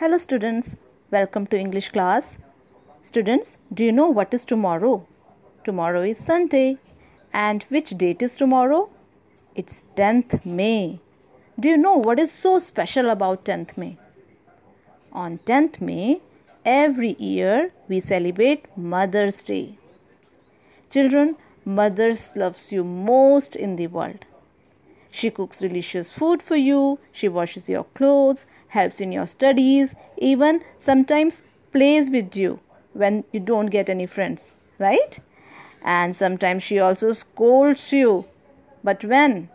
Hello students, welcome to English class. Students, do you know what is tomorrow? Tomorrow is Sunday. And which date is tomorrow? It's 10th May. Do you know what is so special about 10th May? On 10th May, every year we celebrate Mother's Day. Children, mothers loves you most in the world. She cooks delicious food for you, she washes your clothes, helps in your studies, even sometimes plays with you when you don't get any friends, right? And sometimes she also scolds you. But when?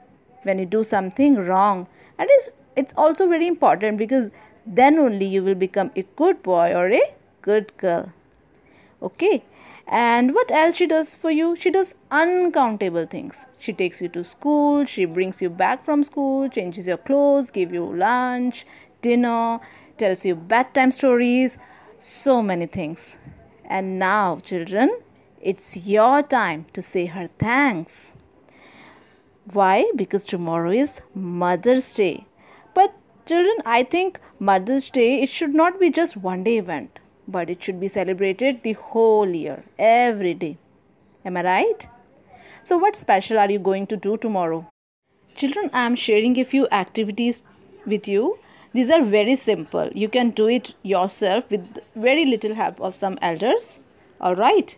When you do something wrong. And it's, it's also very important because then only you will become a good boy or a good girl. Okay? And what else she does for you? She does uncountable things. She takes you to school, she brings you back from school, changes your clothes, gives you lunch, dinner, tells you bedtime stories, so many things. And now, children, it's your time to say her thanks. Why? Because tomorrow is Mother's Day. But children, I think Mother's Day it should not be just one day event but it should be celebrated the whole year, every day. Am I right? So, what special are you going to do tomorrow? Children, I am sharing a few activities with you. These are very simple. You can do it yourself with very little help of some elders. All right.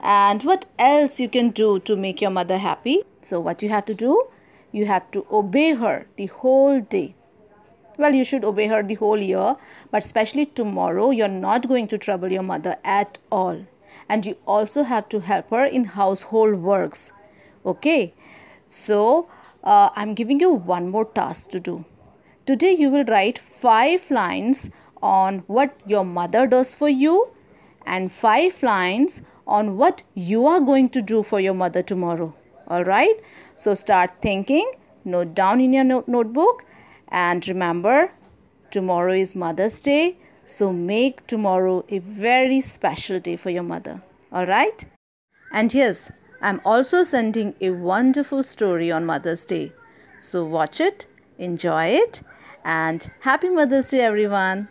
And what else you can do to make your mother happy? So, what you have to do? You have to obey her the whole day well you should obey her the whole year but especially tomorrow you're not going to trouble your mother at all and you also have to help her in household works okay so uh, i'm giving you one more task to do today you will write five lines on what your mother does for you and five lines on what you are going to do for your mother tomorrow all right so start thinking note down in your no notebook and remember, tomorrow is Mother's Day, so make tomorrow a very special day for your mother. All right? And yes, I'm also sending a wonderful story on Mother's Day. So watch it, enjoy it, and happy Mother's Day, everyone.